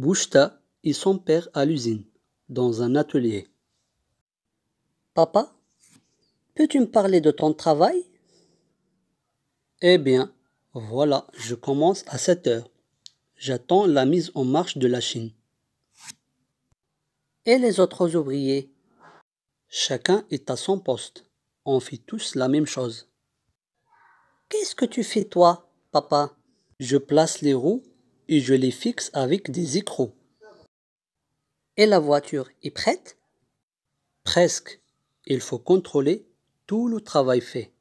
Bouchta et son père à l'usine, dans un atelier. Papa, peux-tu me parler de ton travail Eh bien, voilà, je commence à 7 heures. J'attends la mise en marche de la Chine. Et les autres ouvriers Chacun est à son poste. On fait tous la même chose. Qu'est-ce que tu fais toi, papa Je place les roues et je les fixe avec des écrous. Et la voiture est prête Presque. Il faut contrôler tout le travail fait.